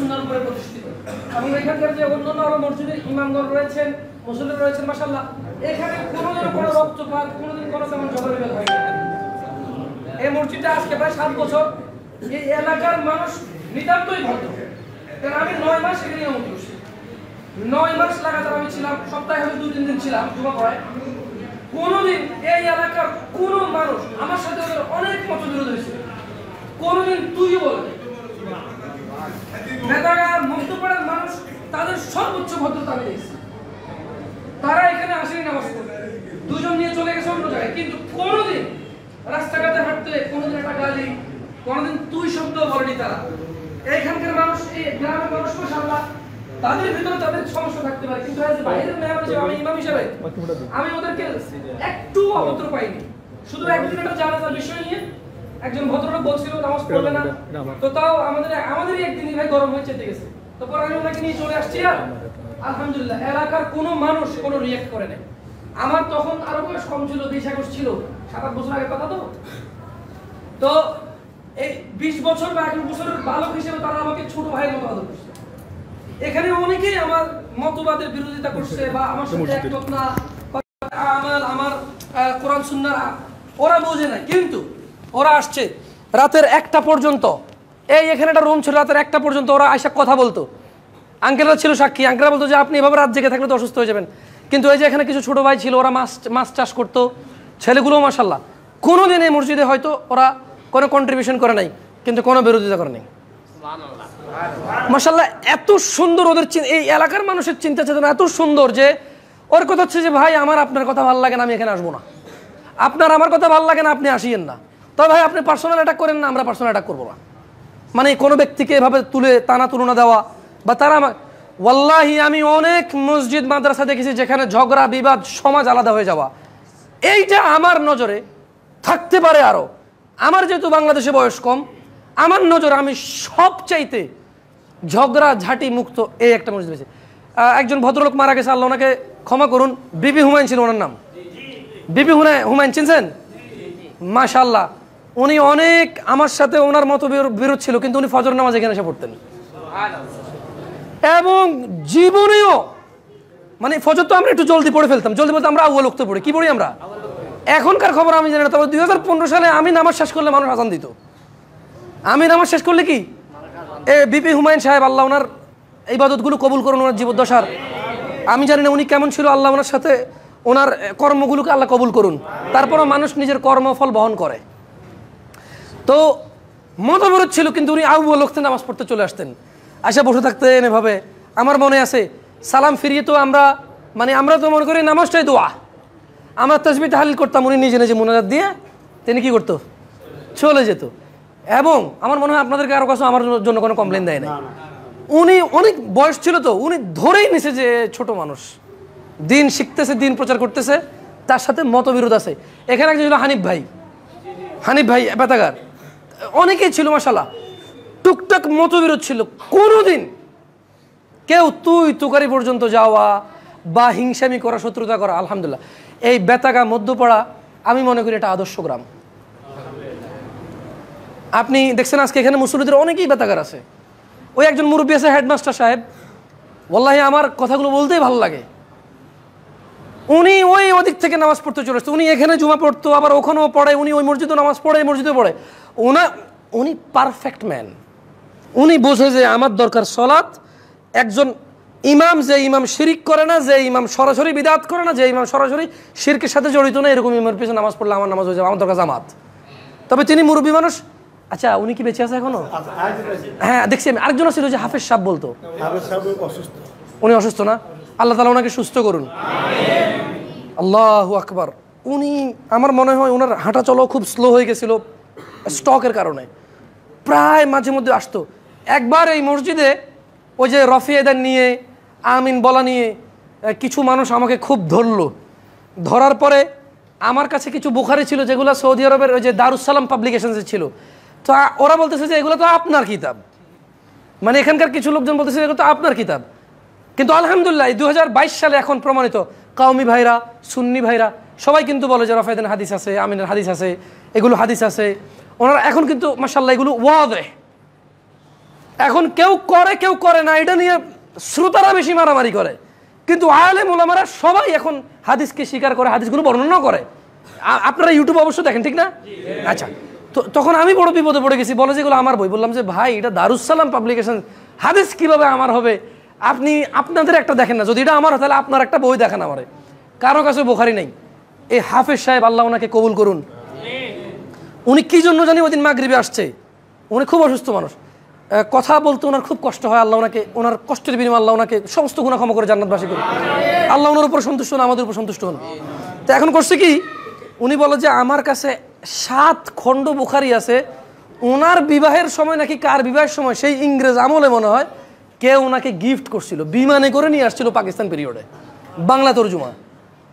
সুন্দর করে প্রতিষ্ঠিত এবং এখানকার যে অন্যান্য আরো মসজিদের ইমামগর রয়েছেন মসজিদে রয়েছেন মাসাল্লাহ এখানে কোনোদিন কোনো রক্তপাত কোনোদিন কোনো তেমন ঝগড়াবিবাদ হয় এই মসজিদটা আজকে প্রায় সাত বছর এই এলাকার মানুষ নিতান্তই ভদ্র কারণ আমি নয় মাস এখানে অনুপ্রস নয় মাস লাগাতার আমি ছিলাম সপ্তাহে আমি দু তিন দিন ছিলাম দুটো পড়ায় কোনোদিন এই এলাকার কোনো মানুষ আমার সাথে অনেক মতো বিরোধ হয়েছে কোনোদিন তুই বলবে মেধারা মধ্যপাড়ার মানুষ তাদের সর্বোচ্চ ভদ্রতা আমি তারা এখানে আসেনি নামাজ পড়তে দুজন নিয়ে চলে গেছে অন্য জায়গায় কিন্তু কোনোদিন রাস্তাঘাটে হাঁটতে কোনোদিন একটা গালি কোনোদিন তুই শব্দ বলেনি তারা এইখানকার মানুষ এই গ্রামের মানুষ মাসাল্লাহ তাদের ভিতরে তাদের সমস্যা থাকতে পারে কিন্তু আজ বাইরের মেহমান হিসেবে আমি ইমাম হিসেবে আমি ওদেরকে একটু অভদ্র পাইনি শুধু একদিন একটা জানাজার বিষয় নিয়ে একজন ভদ্রলোক বলছিল নামাজ পড়বে না তো তাও আমাদের আমাদেরই একদিনই ভাই গরম হয়ে চেতে গেছে তো পরে আমি ওনাকে নিয়ে চলে আসছি আর আলহামদুলিল্লাহ এলাকার কোনো মানুষ কোনো রিয়েক্ট করে নাই আমার তখন আরো বয়স কম ছিল বিশ একুশ ছিল সাত আট বছর আগে কথা তো তো এই বিশ বছর বা একুশ বছরের বালক হিসেবে তারা আমাকে ছোট ভাইয়ের মতো আদর করছে এখানে অনেকেই আমার মতবাদের বিরোধিতা করছে বা আমার সাথে একমত না আমার আমার কোরআন সুন্নারা ওরা বোঝে না কিন্তু ওরা আসছে রাতের একটা পর্যন্ত এই এখানে একটা রুম ছিল রাতের একটা পর্যন্ত ওরা আইসা কথা বলতো আঙ্কেলরা ছিল সাক্ষী আঙ্কেলরা বলতো যে আপনি এভাবে রাত জেগে থাকলে তো অসুস্থ হয়ে যাবেন কিন্তু এই যে এখানে কিছু ছোটো ভাই ছিল ওরা মাছ মাছ চাষ করতো ছেলেগুলো মাসাল্লাহ কোনো দিন এই মসজিদে হয়তো ওরা কোনো কন্ট্রিবিউশন করে নাই কিন্তু কোনো বিরোধিতা করে নাই মাসাল্লাহ এত সুন্দর ওদের এই এলাকার মানুষের চিন্তা চেতনা এত সুন্দর যে ওর কথা হচ্ছে যে ভাই আমার আপনার কথা ভাল লাগে না আমি এখানে আসবো না আপনার আমার কথা ভাল লাগে না আপনি আসিয়েন না তা ভাই আপনি পার্সোনাল অ্যাটাক করেন না আমরা পার্সোনাল অ্যাটাক করবো না মানে কোনো ব্যক্তিকে এভাবে তুলে টানা তুলনা দেওয়া বা তারা ওয়াল্লাহি আমি অনেক মসজিদ মাদ্রাসা দেখেছি যেখানে ঝগড়া বিবাদ সমাজ আলাদা হয়ে যাওয়া এইটা আমার নজরে থাকতে পারে আরও আমার যেহেতু বাংলাদেশে বয়স কম আমার নজরে আমি সব চাইতে ঝগড়া ঝাঁটি মুক্ত এই একটা মসজিদ হয়েছে একজন ভদ্রলোক মারা গেছে আল্লাহ ওনাকে ক্ষমা করুন বিবি হুমায়ুন ছিল ওনার নাম বিবি হুমায় হুমায়ুন চিনছেন মাশাল্লাহ উনি অনেক আমার সাথে ওনার মতো বিরোধ ছিল কিন্তু উনি ফজর নামাজ এখানে এসে পড়তেন এবং জীবনেও মানে ফজর তো আমরা একটু জলদি পড়ে ফেলতাম জলদি বলতে আমরা আউ্য়া লোকতে পড়ি কি পড়ি আমরা এখনকার খবর আমি জানি না তবে দুই সালে আমি নামাজ শেষ করলে মানুষ আসান দিত আমি নামাজ শেষ করলে কি এ বিপি হুমায়ুন সাহেব আল্লাহ ওনার ইবাদতগুলো কবুল করুন ওনার জীবদ্দশার আমি জানি না উনি কেমন ছিল আল্লাহ ওনার সাথে ওনার কর্মগুলোকে আল্লাহ কবুল করুন তারপরও মানুষ নিজের কর্মফল বহন করে তো মত অবরোধ ছিল কিন্তু উনি আবু লোকতে নামাজ পড়তে চলে আসতেন আসা বসে থাকতেন এভাবে আমার মনে আছে সালাম ফিরিয়ে তো আমরা মানে আমরা তো মনে করি নামাজটাই দোয়া আমরা তসবি তাহালিল করতাম উনি নিজে নিজে মোনাজাত দিয়ে তিনি কি করতো চলে যেত এবং আমার মনে হয় আপনাদেরকে আরও কাছে আমার জন্য কোনো কমপ্লেন দেয় না উনি অনেক বয়স ছিল তো উনি ধরেই নিছে যে ছোট মানুষ দিন শিখতেছে দিন প্রচার করতেছে তার সাথে মতবিরোধ আছে এখানে একজন ছিল হানিফ ভাই হানিফ ভাই বেতাগার অনেকেই ছিল মশালা টুকটাক মতবিরোধ ছিল কোনোদিন কেউ তুই তুকারি পর্যন্ত যাওয়া বা হিংসামি করা শত্রুতা করা আলহামদুলিল্লাহ এই বেতাগা মধ্যপাড়া আমি মনে করি এটা আদর্শ গ্রাম আপনি দেখছেন আজকে এখানে মুসলিদের অনেকেই বেতাগার আছে ওই একজন মুরব্বী আছে হেডমাস্টার সাহেব ওল্লাহি আমার কথাগুলো বলতেই ভালো লাগে উনি ওই ওদিক থেকে নামাজ পড়তে চলে আসতো উনি এখানে জুমা পড়তো আবার ওখানেও পড়ে উনি ওই মসজিদে নামাজ পড়ে এই মসজিদে পড়ে ওনা উনি পারফেক্ট ম্যান উনি বোঝে যে আমার দরকার সলাৎ একজন ইমাম যে ইমাম শিরিক করে না যে ইমাম সরাসরি বিদাত করে না যে ইমাম সরাসরি শিরকের সাথে জড়িত না এরকম ইমামের পিছনে নামাজ পড়লে আমার নামাজ হয়ে যাবে আমার দরকার জামাত তবে তিনি মুরব্বী মানুষ আচ্ছা উনি কি বেঁচে আছে এখনো হ্যাঁ দেখছি আমি আরেকজন ছিল যে হাফেজ সাহ বলতো উনি অসুস্থ না আল্লাহ তালা ওনাকে সুস্থ করুন আল্লাহ আকবার উনি আমার মনে হয় ওনার হাঁটা চলো খুব স্লো হয়ে গেছিলো স্টকের কারণে প্রায় মাঝে মধ্যে আসতো একবার এই মসজিদে ওই যে রফিয়েদার নিয়ে আমিন বলা নিয়ে কিছু মানুষ আমাকে খুব ধরলো ধরার পরে আমার কাছে কিছু বুখারি ছিল যেগুলো সৌদি আরবের ওই যে দারুসালাম পাবলিকেশনসে ছিল তো ওরা বলতেছে যে এগুলো তো আপনার কিতাব মানে এখানকার কিছু লোকজন বলতেছে এগুলো তো আপনার কিতাব কিন্তু আলহামদুলিল্লাহ দু সালে এখন প্রমাণিত কাউমি ভাইরা সুন্নি ভাইরা সবাই কিন্তু বলে যে রফায়দিন হাদিস আছে আমিনের হাদিস আছে এগুলো হাদিস আছে ওনারা এখন কিন্তু মাসাল্লাহ এগুলো ওয়াদে এখন কেউ করে কেউ করে না এটা নিয়ে শ্রোতারা বেশি মারামারি করে কিন্তু আয়ালে মোলামারা সবাই এখন হাদিসকে স্বীকার করে হাদিসগুলো বর্ণনা করে আপনারা ইউটিউব অবশ্য দেখেন ঠিক না আচ্ছা তো তখন আমি বড় বিপদে পড়ে গেছি বলে যেগুলো আমার বই বললাম যে ভাই এটা দারুসালাম পাবলিকেশন হাদিস কিভাবে আমার হবে আপনি আপনাদের একটা দেখেন না যদি এটা আমার হয় তাহলে আপনার একটা বই দেখেন আমার কারো কাছে বোখারি নেই এই হাফেজ সাহেব আল্লাহ ওনাকে কবুল করুন উনি কী জন্য জানি ওই দিন মাগরীবে আসছে উনি খুব অসুস্থ মানুষ কথা বলতে ওনার খুব কষ্ট হয় আল্লাহ ওনাকে ওনার কষ্টের বিনিময় আল্লাহ ওনাকে সমস্ত গুণা ক্ষমা করে জান্নাতবাসী করে আল্লাহ ওনার উপর সন্তুষ্ট হন আমাদের উপর সন্তুষ্ট হন তো এখন করছে কি উনি বলে যে আমার কাছে সাত খণ্ড বুখারি আছে ওনার বিবাহের সময় নাকি কার বিবাহের সময় সেই ইংরেজ আমলে মনে হয় কেউ ওনাকে গিফট করছিল বিমানে করে নিয়ে আসছিল পাকিস্তান পিরিয়ডে বাংলা তর্জুমা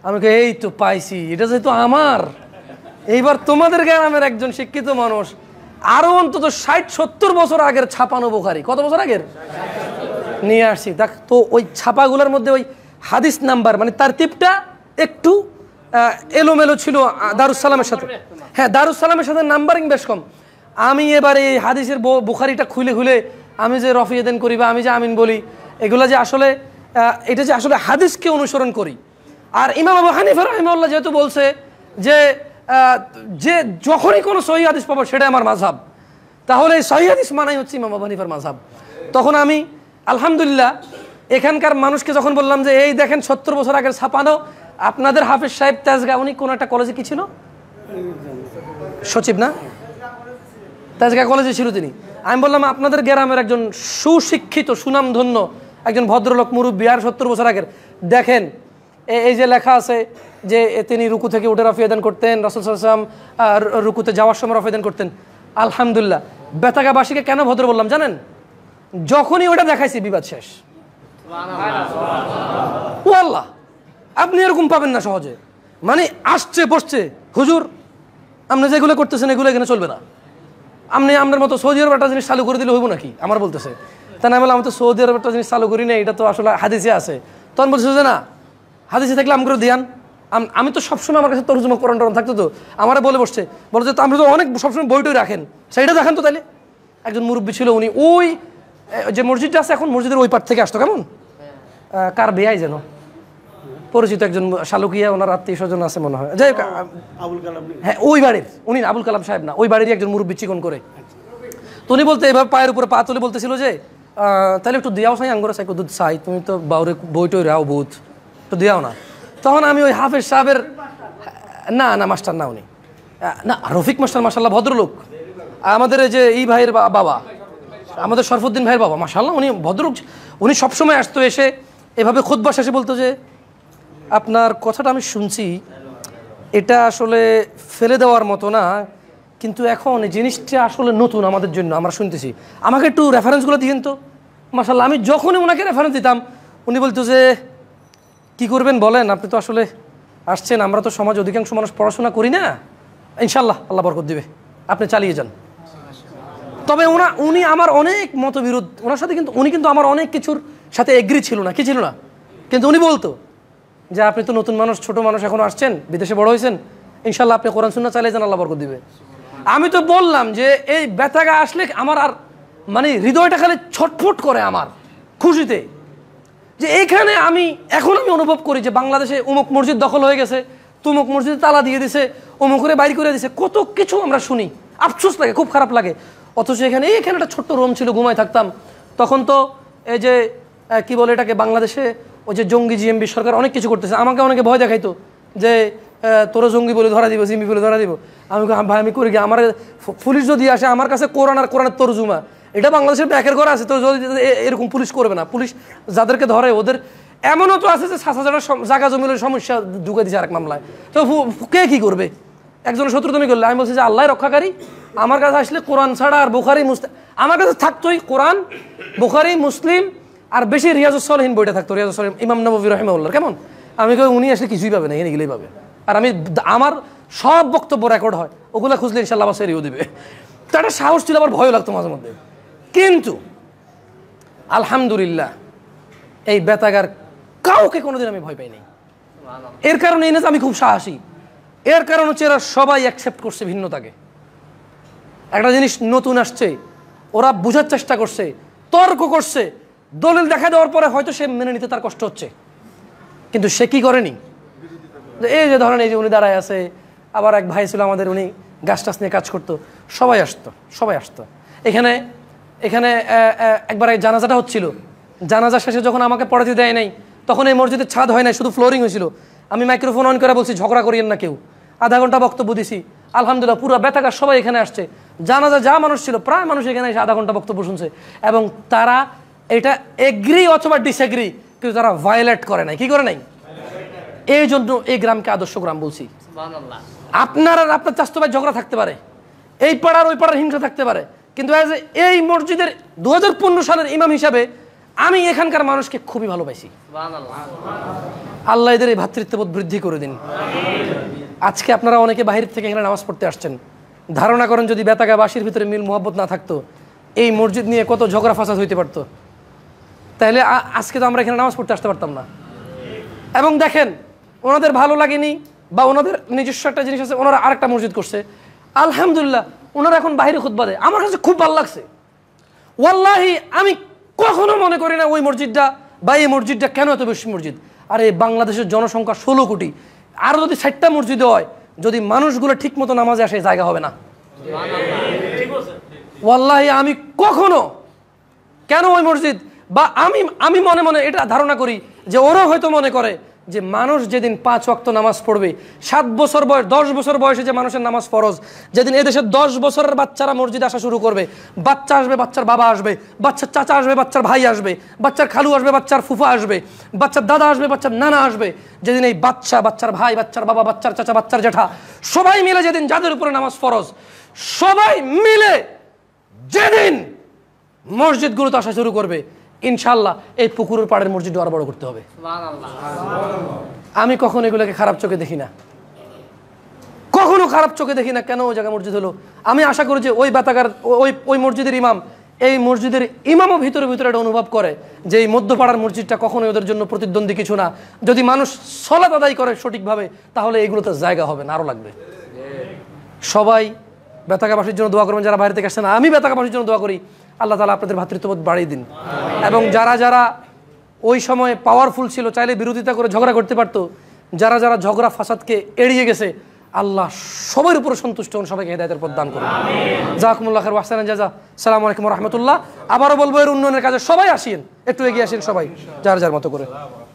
আমাকে এই তো পাইছি এটা যেহেতু আমার এইবার তোমাদের গ্রামের একজন শিক্ষিত মানুষ আরো অন্তত ষাট সত্তর বছর আগের ছাপানো বোখারি কত বছর আগের নিয়ে আসছি দেখ তো ওই ছাপাগুলোর মধ্যে ওই হাদিস নাম্বার মানে তার টিপটা একটু এলোমেলো ছিল দারুসালামের সাথে হ্যাঁ দারুসালামের সাথে নাম্বারিং বেশ কম আমি এবারে এই হাদিসের বুখারিটা খুলে খুলে আমি যে রফিয়েদেন করি বা আমি যে আমিন বলি এগুলো যে আসলে এটা যে আসলে হাদিসকে অনুসরণ করি আর ইমাম আবু হানিফা রহিমাল্লাহ যেহেতু বলছে যে যে যখনই কোনো সহি হাদিস পাবো সেটাই আমার মাঝাব তাহলে এই সহি হাদিস মানাই হচ্ছে ইমাম আবানিফার মাঝাব তখন আমি আলহামদুলিল্লাহ এখানকার মানুষকে যখন বললাম যে এই দেখেন সত্তর বছর আগের ছাপানো আপনাদের হাফিজ সাহেব তাজগা উনি কোনো একটা কলেজে কি ছিল সচিব না তাজগা কলেজে ছিল তিনি আমি বললাম আপনাদের গ্রামের একজন সুশিক্ষিত সুনামধন্য একজন ভদ্রলোক মুরুব্বী আর সত্তর বছর আগের দেখেন এই যে লেখা আছে যে তিনি রুকু থেকে উঠে রাফিয়াদান করতেন রাসুল সাল্লাম রুকুতে যাওয়ার সময় রাফিয়াদান করতেন আলহামদুলিল্লাহ বেতাগাবাসীকে কেন ভদ্র বললাম জানেন যখনই ওটা দেখাইছি বিবাদ শেষ ও আল্লাহ আপনি এরকম পাবেন না সহজে মানে আসছে বসছে হুজুর আপনি যেগুলো করতেছেন এগুলো এখানে চলবে না আপনি আপনার মতো সৌদি আরব একটা জিনিস চালু করে দিলে হইবো নাকি আমার বলতেছে তা না বলে আমি তো সৌদি আরব একটা জিনিস চালু করি না এটা তো আসলে হাদিসে আছে তখন বলছে যে না হাদিসে থাকলে করে দিয়ান আমি তো সবসময় আমার কাছে তরজমা কোরআন টরান থাকতো তো আমারা বলে বসছে বলে যে আপনি তো অনেক সবসময় টই রাখেন সেইটা দেখেন তো তাহলে একজন মুরব্বী ছিল উনি ওই যে মসজিদটা আছে এখন মসজিদের ওই পার থেকে আসতো কেমন কার বেয়াই যেন পরিচিত একজন শালুকিয়া ওনার আত্মীয় স্বজন আছে মনে হয় যাই হোক আবুল কালাম হ্যাঁ ওই বাড়ির উনি আবুল কালাম সাহেব না ওই বাড়ির একজন মুরব্বী চিকন করে তো উনি বলতে এবার পায়ের উপরে পা তুলে বলতেছিল যে তাহলে একটু দিয়াও সাই আঙ্গুর সাই দুধ সাই তুমি তো বাউরে টই রাও বুধ একটু দিয়াও না তখন আমি ওই হাফেজ সাহেবের না না মাস্টার না উনি না রফিক মাস্টার মাসাল্লাহ ভদ্রলোক আমাদের যে এই ভাইয়ের বাবা আমাদের শরফুদ্দিন ভাইয়ের বাবা মাসাল্লাহ উনি ভদ্রলোক উনি সবসময় আসতো এসে এভাবে খোদবাস এসে বলতো যে আপনার কথাটা আমি শুনছি এটা আসলে ফেলে দেওয়ার মতো না কিন্তু এখন এই জিনিসটা আসলে নতুন আমাদের জন্য আমরা শুনতেছি আমাকে একটু রেফারেন্সগুলো দিয়েন তো মাসাল্লাহ আমি যখনই ওনাকে রেফারেন্স দিতাম উনি বলতো যে কি করবেন বলেন আপনি তো আসলে আসছেন আমরা তো সমাজ অধিকাংশ মানুষ পড়াশোনা করি না ইনশাল্লাহ আল্লাহ বরকত দিবে আপনি চালিয়ে যান তবে ওনা উনি আমার অনেক মতবিরোধ ওনার সাথে কিন্তু উনি কিন্তু আমার অনেক কিছুর সাথে এগ্রি ছিল না কি ছিল না কিন্তু উনি বলতো যে আপনি তো নতুন মানুষ ছোট মানুষ এখন আসছেন বিদেশে বড় হয়েছেন ইনশাল্লাহ আপনি কোরআন শুননা চালিয়ে যান আল্লাহ বরকত দিবে আমি তো বললাম যে এই ব্যথাগা আসলে আমার আর মানে হৃদয়টা খালি ছটফট করে আমার খুশিতে যে এখানে আমি এখন আমি অনুভব করি যে বাংলাদেশে অমুক মসজিদ দখল হয়ে গেছে তুমুক মসজিদে তালা দিয়ে দিছে করে বাইর করে দিছে কত কিছু আমরা শুনি আফসোস লাগে খুব খারাপ লাগে অথচ এখানে এখানে একটা ছোট্ট রুম ছিল ঘুমায় থাকতাম তখন তো এই যে কি বলে এটাকে বাংলাদেশে ওই যে জঙ্গি জিএমবি সরকার অনেক কিছু করতেছে আমাকে অনেকে ভয় দেখাইতো যে তোরা জঙ্গি বলে ধরা দিব জিম্বি বলে ধরা দিব আমি ভাই আমি করি গিয়ে আমার পুলিশ যদি আসে আমার কাছে কোরআন আর কোরআনের তরজুমা এটা বাংলাদেশের ব্যাকের ঘর আছে তো যদি এরকম পুলিশ করবে না পুলিশ যাদেরকে ধরে ওদের এমনও তো আছে যে সাত হাজার জায়গা জমির সমস্যা ঢুকে দিচ্ছে আরেক মামলায় তো কে কী করবে একজন শত্রু তুমি করলে আমি বলছি যে আল্লাহ রক্ষাকারী আমার কাছে আসলে কোরআন ছাড়া আর বোখারি মুসলিম আমার কাছে থাকতোই কোরআন বোখারি মুসলিম আর বেশি রিয়াজুসলহীন বইটা থাকতো রিয়াজুসলহীন ইমাম নবী রহমাউল্লাহ কেমন আমি কেউ উনি আসলে কিছুই পাবে না এখানে গেলেই পাবে আর আমি আমার সব বক্তব্য রেকর্ড হয় ওগুলো খুঁজলে ইনশাল্লাহ আবার সেরিও দেবে তো একটা সাহস ছিল আবার ভয় লাগতো মাঝে মধ্যে কিন্তু আলহামদুলিল্লাহ এই বেতাগার কাউকে কোনোদিন আমি ভয় পাইনি এর কারণে এই না আমি খুব সাহসী এর কারণ হচ্ছে এরা সবাই অ্যাকসেপ্ট করছে ভিন্নতাকে একটা জিনিস নতুন আসছে ওরা বোঝার চেষ্টা করছে তর্ক করছে দলিল দেখা দেওয়ার পরে হয়তো সে মেনে নিতে তার কষ্ট হচ্ছে কিন্তু সে কি করেনি এই যে ধরেন এই যে উনি দাঁড়ায় আছে আবার এক ভাই ছিল আমাদের উনি গাছ টাছ নিয়ে কাজ করতো সবাই আসতো সবাই আসতো এখানে এখানে একবার এই জানাজাটা হচ্ছিল জানাজা শেষে যখন আমাকে পড়াতে দেয় নাই তখন এই মসজিদের ছাদ হয় নাই শুধু ফ্লোরিং হয়েছিল আমি মাইক্রোফোন অন করে বলছি ঝগড়া করিয়েন না কেউ আধা ঘন্টা বক্তব্য দিছি আলহামদুলিল্লাহ পুরো বেতাকার সবাই এখানে আসছে জানাজা যা মানুষ ছিল প্রায় মানুষ এখানে এসে আধা ঘন্টা বক্তব্য শুনছে এবং তারা এটা এগ্রি অথবা ডিসএগ্রি কিন্তু তারা ভায়োলেট করে নাই কি করে নাই এই জন্য এই গ্রামকে আদর্শ গ্রাম বলছি আপনার আর আপনার চাস্তবায় ঝগড়া থাকতে পারে এই পাড়ার ওই পাড়ার হিংসা থাকতে পারে কিন্তু অ্যাজ এই মসজিদের দু সালের ইমাম হিসাবে আমি এখানকার মানুষকে খুবই ভালোবাসি আল্লাহ এদের এই ভাতৃত্ববোধ বৃদ্ধি করে দিন আজকে আপনারা অনেকে বাহির থেকে এখানে নামাজ পড়তে আসছেন ধারণা করেন যদি বেতাগা বাসির ভিতরে মিল মোহাব্বত না থাকতো এই মসজিদ নিয়ে কত ঝগড়া ফাসাদ হইতে পারতো তাহলে আজকে তো আমরা এখানে নামাজ পড়তে আসতে পারতাম না এবং দেখেন ওনাদের ভালো লাগেনি বা ওনাদের নিজস্ব একটা জিনিস আছে ওনারা আরেকটা মসজিদ করছে আলহামদুলিল্লাহ ওনারা এখন বাহিরে খুদ্া দেয় আমার কাছে খুব ভালো লাগছে ওয়াল্লাহি আমি কখনো মনে করি না ওই মসজিদটা বা এই মসজিদটা কেন এত বেশি মসজিদ আরে বাংলাদেশের জনসংখ্যা ষোলো কোটি আরও যদি ষাটটা মসজিদ হয় যদি মানুষগুলো ঠিক মতো নামাজে আসে জায়গা হবে না ওয়াল্লাহি আমি কখনো কেন ওই মসজিদ বা আমি আমি মনে মনে এটা ধারণা করি যে ওরাও হয়তো মনে করে যে মানুষ যেদিন পাঁচ অক্ত নামাজ পড়বে সাত বছর বয়স দশ বছর বয়সে যে মানুষের নামাজ ফরজ যেদিন এদেশের দশ বছরের বাচ্চারা মসজিদে আসা শুরু করবে বাচ্চা আসবে বাচ্চার বাবা আসবে বাচ্চার চাচা আসবে বাচ্চার ভাই আসবে বাচ্চার খালু আসবে বাচ্চার ফুফা আসবে বাচ্চার দাদা আসবে বাচ্চার নানা আসবে যেদিন এই বাচ্চা বাচ্চার ভাই বাচ্চার বাবা বাচ্চার চাচা বাচ্চার জ্যাঠা সবাই মিলে যেদিন যাদের উপরে নামাজ ফরজ সবাই মিলে যেদিন মসজিদগুলোতে আসা শুরু করবে ইনশাল্লাহ এই পুকুরের পাড়ের মসজিদ আরো বড় করতে হবে আমি কখনো এগুলোকে খারাপ চোখে দেখি না কখনো খারাপ চোখে দেখি না কেন ওই জায়গায় মসজিদ হলো আমি আশা করি যে ওই বাতাকার ওই ওই মসজিদের ইমাম এই মসজিদের ইমামও ভিতরে ভিতরে একটা অনুভব করে যে এই মধ্যপাড়ার মসজিদটা কখনোই ওদের জন্য প্রতিদ্বন্দ্বী কিছু না যদি মানুষ সলাত আদায় করে সঠিকভাবে তাহলে এগুলোতে জায়গা হবে না আরও লাগবে সবাই বেতাকাবাসীর জন্য দোয়া করবেন যারা বাইরে থেকে আসছেন আমি বেতাকাবাসীর জন্য দোয়া করি আল্লাহ তালা আপনাদের ভাতৃত্ববোধ বাড়িয়ে দিন এবং যারা যারা ওই সময়ে পাওয়ারফুল ছিল চাইলে বিরোধিতা করে ঝগড়া করতে পারতো যারা যারা ঝগড়া ফাসাদকে এড়িয়ে গেছে আল্লাহ সবার উপরে সন্তুষ্ট হন সবাইকে হেদায়তের পথ দান করুন জাহাকুমুল্লাহ খার ওয়াসান জাজা সালাম আলাইকুম রহমতুল্লাহ আবারও বলবো এর উন্নয়নের কাজে সবাই আসিয়েন একটু এগিয়ে আসেন সবাই যার যার মতো করে